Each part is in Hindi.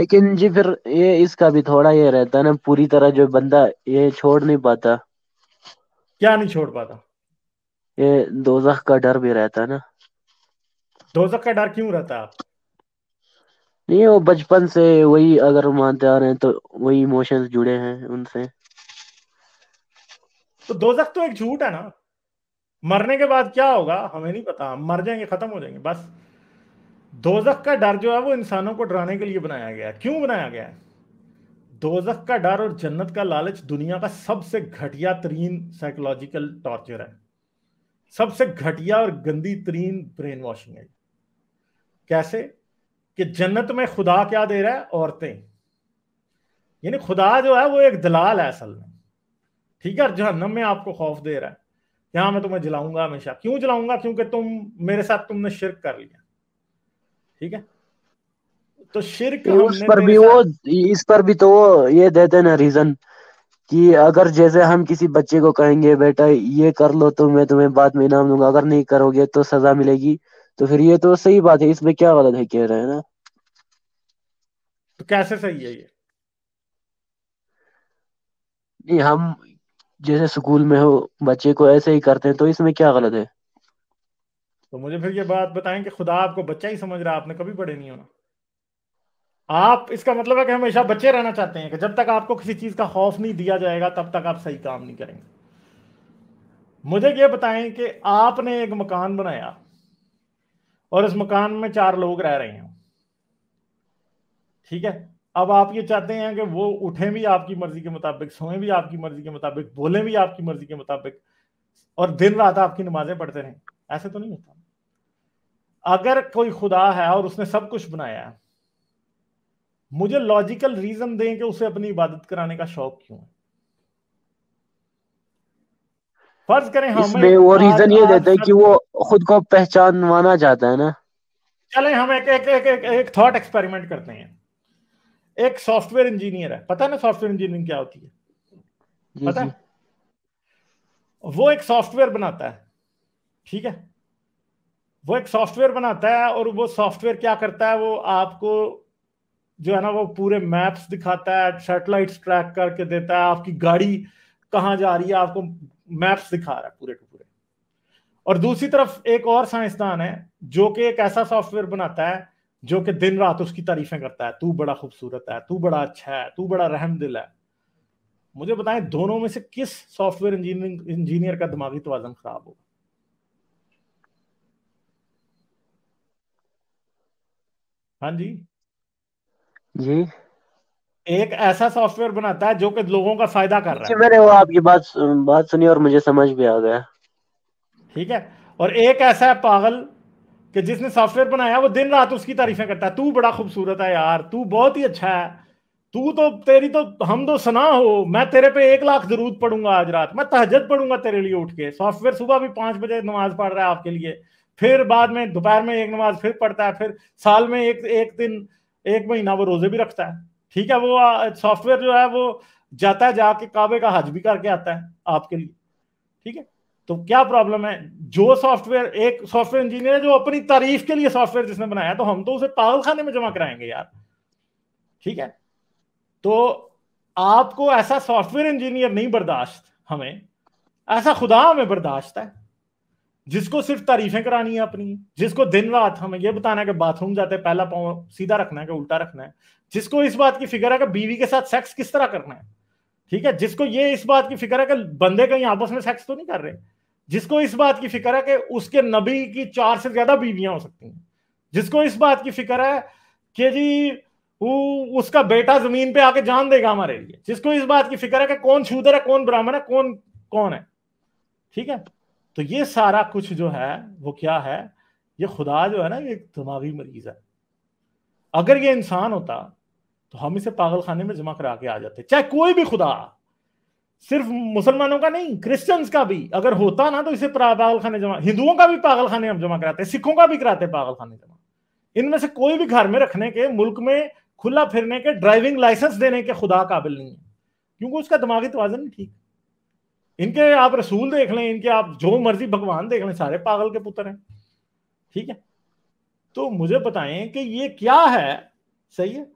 लेकिन जी फिर ये इसका भी थोड़ा ये रहता है ना पूरी तरह जो बंदा ये छोड़ नहीं पाता क्या नहीं छोड़ पाता ये दोजख का डर भी रहता है ना दोजख का डर क्यों रहता है नहीं वो बचपन से वही अगर मानते आ रहे हैं तो वही इमोशंस जुड़े हैं उनसे तो दोजख तो एक झूठ है ना मरने के बाद क्या होगा हमें नहीं पता हम मर जाएंगे खत्म हो जाएंगे बस दोजख का डर जो है वो इंसानों को डराने के लिए बनाया गया है क्यों बनाया गया है दोजख का डर और जन्नत का लालच दुनिया का सबसे घटिया तरीन साइकोलॉजिकल टॉर्चर है सबसे घटिया और गंदी तरीन ब्रेन वॉशिंग है कैसे कि जन्नत में खुदा क्या दे रहा है औरतें यानी खुदा जो है वो एक दलाल है असल में ठीक है जहनम में आपको खौफ दे रहा है यहां मैं तुम्हें जलाऊंगा हमेशा क्यों जलाऊंगा क्योंकि तुम मेरे साथ तुमने शिरक कर लिया ठीक है तो शिरक उस पर भी वो इस पर भी तो वो ये देते ना रीजन कि अगर जैसे हम किसी बच्चे को कहेंगे बेटा ये कर लो तो मैं तुम्हें बाद में इनाम दूंगा अगर नहीं करोगे तो सजा मिलेगी तो फिर ये तो सही बात है इसमें क्या गलत है कह रहे हैं ना तो कैसे सही है ये नहीं हम जैसे स्कूल में हो बच्चे को ऐसे ही करते हैं तो इसमें क्या गलत है तो मुझे फिर ये बात बताएं कि खुदा आपको बच्चा ही समझ रहा है आपने कभी बड़े नहीं होना आप इसका मतलब है कि हमेशा बच्चे रहना चाहते हैं कि जब तक आपको किसी चीज का खौफ नहीं दिया जाएगा तब तक आप सही काम नहीं करेंगे मुझे ये बताएं कि आपने एक मकान बनाया और इस मकान में चार लोग रह रहे हैं ठीक है अब आप ये चाहते हैं कि वो उठे भी आपकी मर्जी के मुताबिक सोए भी आपकी मर्जी के मुताबिक बोले भी आपकी मर्जी के मुताबिक और दिन रात आपकी नमाजें पढ़ते रहें ऐसे तो नहीं होता अगर कोई खुदा है और उसने सब कुछ बनाया है मुझे लॉजिकल रीजन दें कि उसे अपनी इबादत कराने का शौक क्यों है फर्ज करें हम इसमें वो रीजन ये देते हैं कि वो खुद को पहचानवाना चाहता है ना चलें हम एक एक एक एक, एक थॉट एक्सपेरिमेंट करते हैं एक सॉफ्टवेयर इंजीनियर है पता है ना सॉफ्टवेयर इंजीनियरिंग क्या होती है पता है? वो एक सॉफ्टवेयर बनाता है ठीक है वो एक सॉफ्टवेयर बनाता है और वो सॉफ्टवेयर क्या करता है वो आपको जो है ना वो पूरे मैप्स दिखाता है सेटेलाइट ट्रैक करके देता है आपकी गाड़ी कहाँ जा रही है आपको मैप्स दिखा रहा है पूरे के पूरे और दूसरी तरफ एक और साइंसदान है जो कि एक ऐसा सॉफ्टवेयर बनाता है जो कि दिन रात उसकी तारीफें करता है तू बड़ा खूबसूरत है तू बड़ा अच्छा है तू बड़ा रहम दिल है मुझे बताएं दोनों में से किस सॉफ्टवेयर इंजीनियरिंग इंजीनियर का दिमागी तोजन खराब होगा हाँ जी जी एक ऐसा सॉफ्टवेयर बनाता है जो कि लोगों का फायदा कर रहा है मैंने वो आपकी बात बात सुनी और मुझे समझ भी आ गया ठीक है और एक ऐसा है पागल कि जिसने सॉफ्टवेयर बनाया वो दिन रात उसकी तारीफें करता है तू बड़ा खूबसूरत है यार तू बहुत ही अच्छा है तू तो तेरी तो हम तो सना हो मैं तेरे पे एक लाख जरूर पढ़ूंगा आज रात मैं तहजत पढ़ूंगा तेरे लिए उठ के सॉफ्टवेयर सुबह भी पांच बजे नमाज पढ़ रहा है आपके लिए फिर बाद में दोपहर में एक नमाज फिर पढ़ता है फिर साल में एक एक दिन एक महीना वो रोजे भी रखता है ठीक है वो सॉफ्टवेयर जो है वो जाता है जाके काबे का हज भी करके आता है आपके लिए ठीक है तो क्या प्रॉब्लम है जो सॉफ्टवेयर एक सॉफ्टवेयर इंजीनियर है जो अपनी तारीफ के लिए सॉफ्टवेयर जिसने बनाया तो हम तो उसे पागल खाने में जमा कराएंगे यार ठीक है तो आपको ऐसा सॉफ्टवेयर इंजीनियर नहीं बर्दाश्त हमें ऐसा खुदा हमें बर्दाश्त है जिसको सिर्फ तारीफें करानी है अपनी जिसको दिन रात हमें यह बताना है कि बाथरूम जाते हैं पहला पाँव सीधा रखना है कि उल्टा रखना है जिसको इस बात की फिक्र है कि बीवी के साथ सेक्स किस तरह करना है ठीक है जिसको ये इस बात की फिक्र है कि बंदे कहीं आपस में सेक्स तो नहीं कर रहे जिसको इस बात की फिक्र है कि उसके नबी की चार से ज्यादा बीवियां हो सकती हैं जिसको इस बात की फिक्र है कि जी वो उसका बेटा जमीन पे आके जान देगा हमारे लिए जिसको इस बात की फिक्र है कि कौन शूदर है कौन ब्राह्मण है कौन कौन है ठीक है तो ये सारा कुछ जो है वो क्या है ये खुदा जो है ना ये दिमागी मरीज है अगर ये इंसान होता तो हम इसे पागल खाने में जमा करा के आ जाते चाहे कोई भी खुदा सिर्फ मुसलमानों का नहीं क्रिश्चियंस का भी अगर होता ना तो इसे पागल खाने जमा हिंदुओं का भी पागल खाने हम जमा कराते सिखों का भी कराते पागल खाने जमा इनमें से कोई भी घर में रखने के मुल्क में खुला फिरने के ड्राइविंग लाइसेंस देने के खुदा काबिल नहीं है क्योंकि उसका दिमागी तोजन ठीक इनके आप रसूल देख लें इनके आप जो मर्जी भगवान देख लें सारे पागल के पुत्र हैं ठीक है तो मुझे बताएं कि ये क्या है सही है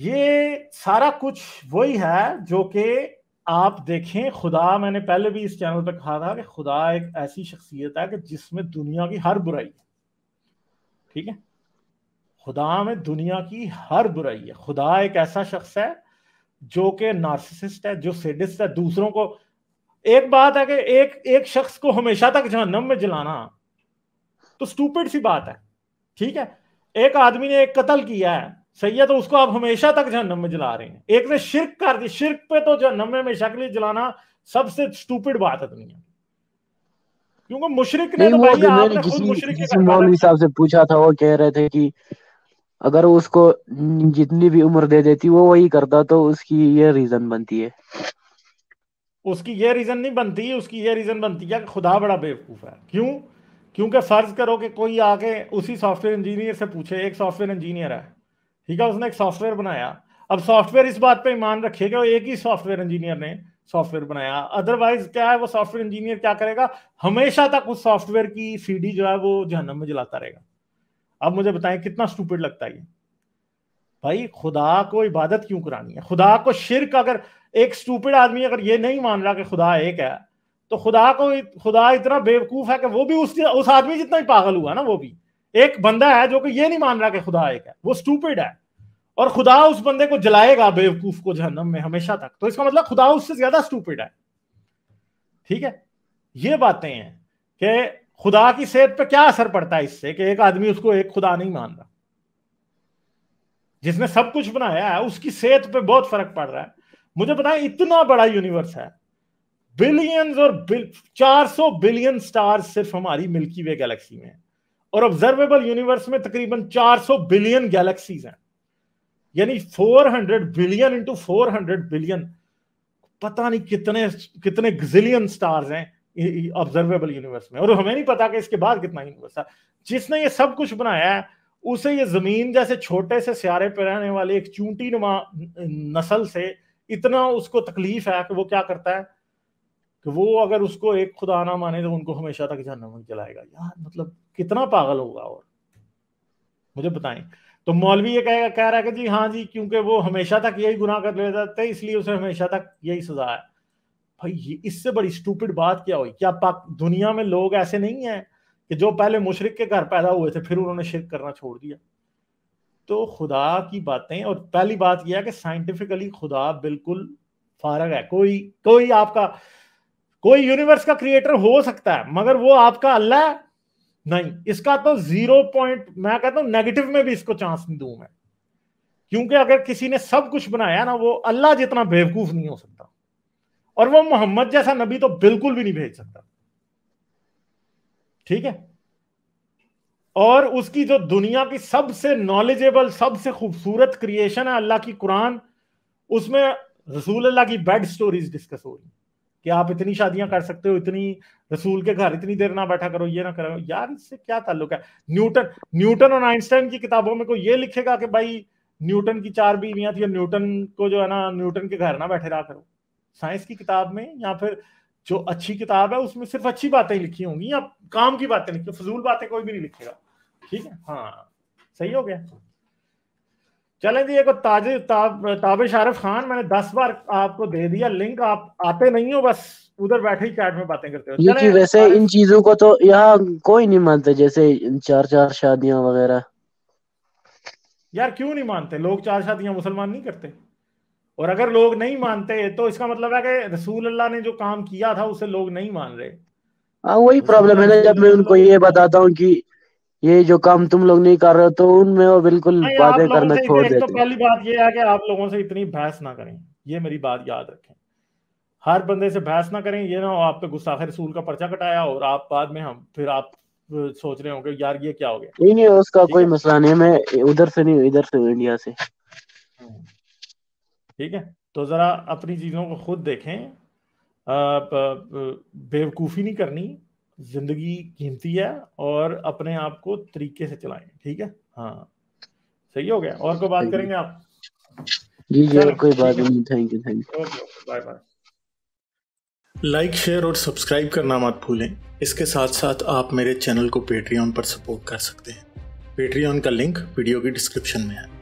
ये सारा कुछ वही है जो कि आप देखें खुदा मैंने पहले भी इस चैनल पर कहा था कि खुदा एक ऐसी शख्सियत है कि जिसमें दुनिया की हर बुराई है ठीक है खुदा में दुनिया की हर बुराई है खुदा एक ऐसा शख्स है जो कि नार्सिसिस्ट है जो सेडिस्ट है दूसरों को एक बात है कि एक एक शख्स को हमेशा तक जहनम में जलाना तो स्टूपिड सी बात है ठीक है एक आदमी ने एक कत्ल किया है सही है तो उसको आप हमेशा तक जहनम में जला रहे हैं एक ने शिरक कर दी शिरक पे तो जहनम में हमेशा के लिए जलाना सबसे स्टूपिड बात है दुनिया क्योंकि मुशरिक ने तो भाई आपने खुद मुशरक से पूछा था वो कह रहे थे कि अगर उसको जितनी भी उम्र दे देती वो वही करता तो उसकी ये रीजन बनती है उसकी ये रीजन नहीं बनती उसकी ये रीजन बनती है कि खुदा बड़ा बेवकूफ है क्यों क्योंकि फर्ज करो कि कोई आके उसी सॉफ्टवेयर इंजीनियर से पूछे एक सॉफ्टवेयर इंजीनियर है ठीक है उसने एक सॉफ्टवेयर बनाया अब सॉफ्टवेयर इस बात पे ईमान रखेगा एक ही सॉफ्टवेयर इंजीनियर ने सॉफ्टवेयर बनाया अदरवाइज क्या है वो सॉफ्टवेयर इंजीनियर क्या करेगा हमेशा तक उस सॉफ्टवेयर की सीडी जो है वो जहनम में जलाता रहेगा अब मुझे बताएं कितना स्टूपिड लगता है ये भाई खुदा को इबादत क्यों करानी है खुदा को शिरक अगर एक स्टूपिड आदमी अगर ये नहीं मान रहा कि खुदा एक है तो खुदा को खुदा इतना बेवकूफ है कि वो भी उस उस आदमी जितना ही पागल हुआ ना वो भी एक बंदा है जो कि ये नहीं मान रहा कि खुदा एक है वो स्टूपिड है और खुदा उस बंदे को जलाएगा बेवकूफ को जहनम में हमेशा तक तो इसका मतलब खुदा उससे ज्यादा स्टूपिड है ठीक है ये बातें हैं कि खुदा की सेहत पे क्या असर पड़ता है इससे कि एक आदमी उसको एक खुदा नहीं मान रहा जिसने सब कुछ बनाया है उसकी सेहत पे बहुत फर्क पड़ रहा है मुझे पता इतना बड़ा यूनिवर्स है बिलियंस और बिल, सौ बिलियन स्टार सिर्फ हमारी मिल्की वे गैलेक्सी में और ऑब्जर्वेबल यूनिवर्स में तकरीबन 400 बिलियन गैलेक्सीज हैं यानी 400 बिलियन इंटू 400 बिलियन पता नहीं कितने कितने गजिलियन स्टार्स हैं ऑब्जर्वेबल यूनिवर्स में और हमें नहीं पता कि इसके बाद कितना यूनिवर्स था जिसने ये सब कुछ बनाया है उसे ये जमीन जैसे छोटे से सियारे पर रहने वाले एक चूंटी नुमा नस्ल से इतना उसको तकलीफ है कि वो क्या करता है कि वो अगर उसको एक खुदा ना माने तो उनको हमेशा तक जहनम में जलाएगा यार मतलब कितना पागल होगा और मुझे बताएं तो मौलवी ये कहेगा कह रहा है कि जी हाँ जी क्योंकि वो हमेशा तक यही गुनाह कर लेते इसलिए उसे हमेशा तक यही सजा है भाई ये इससे बड़ी स्टूपिड बात क्या हुई क्या पाक दुनिया में लोग ऐसे नहीं है कि जो पहले मुशरक के घर पैदा हुए थे फिर उन्होंने शिरक करना छोड़ दिया तो खुदा की बातें और पहली बात यह है कि साइंटिफिकली खुदा बिल्कुल फारग है कोई कोई आपका कोई यूनिवर्स का क्रिएटर हो सकता है मगर वो आपका अल्लाह है नहीं इसका तो जीरो पॉइंट मैं कहता हूँ नेगेटिव में भी इसको चांस नहीं दू मैं क्योंकि अगर किसी ने सब कुछ बनाया ना वो अल्लाह जितना बेवकूफ नहीं हो सकता और वो मोहम्मद जैसा नबी तो बिल्कुल भी नहीं भेज सकता ठीक है और उसकी जो दुनिया की सबसे नॉलेजेबल सबसे खूबसूरत क्रिएशन है अल्लाह की कुरान उसमें रसूल अल्लाह की बेड स्टोरीज डिस्कस हो रही कि आप इतनी शादियां कर सकते हो इतनी रसूल के घर इतनी देर ना बैठा करो ये ना करो यार इससे क्या ताल्लुक है न्यूटन न्यूटन और आइंस्टाइन की किताबों में कोई ये लिखेगा कि भाई न्यूटन की चार बीवियां थी न्यूटन को जो है ना न्यूटन के घर ना बैठे रहा करो साइंस की किताब में या फिर जो अच्छी किताब है उसमें सिर्फ अच्छी बातें लिखी होंगी या काम की बातें लिखी फजूल बातें कोई भी नहीं लिखेगा ठीक है हाँ सही हो गया चले जी एक ताजे ताबे ताबिश खान मैंने दस बार आपको दे दिया लिंक आप आते नहीं हो बस उधर बैठे ही चैट में बातें करते हो जी वैसे इन चीजों को तो यहाँ कोई नहीं मानते जैसे चार चार शादियां वगैरह यार क्यों नहीं मानते लोग चार शादियां मुसलमान नहीं करते और अगर लोग नहीं मानते तो इसका मतलब है कि रसूल अल्लाह ने जो काम किया था उसे लोग नहीं मान रहे हाँ वही प्रॉब्लम है ना जब मैं उनको ये बताता हूँ कि ये जो काम तुम लोग नहीं कर रहे हो तो उनमें वो बिल्कुल बातें करना छोड़ तो देते हैं तो पहली बात ये है कि आप लोगों से इतनी बहस ना करें ये मेरी बात याद रखें हर बंदे से बहस ना करें ये ना आप पे गुस्सा है रसूल का पर्चा कटाया और आप बाद में हम फिर आप सोच रहे होंगे यार ये क्या हो गया नहीं नहीं उसका कोई मसला नहीं मैं उधर से नहीं इधर से इंडिया से ठीक है तो जरा अपनी चीजों को खुद देखें बेवकूफ़ी नहीं करनी जिंदगी कीमती है और अपने आप को तरीके से चलाएं ठीक है हाँ सही हो गया और कोई बात करेंगे आप जी जी कोई बात नहीं thank you thank you bye bye like share और सब्सक्राइब करना मत भूलें इसके साथ साथ आप मेरे चैनल को पेट्रियन पर सपोर्ट कर सकते हैं पेट्रियन का लिंक वीडियो की डिस्क्रिप्शन में है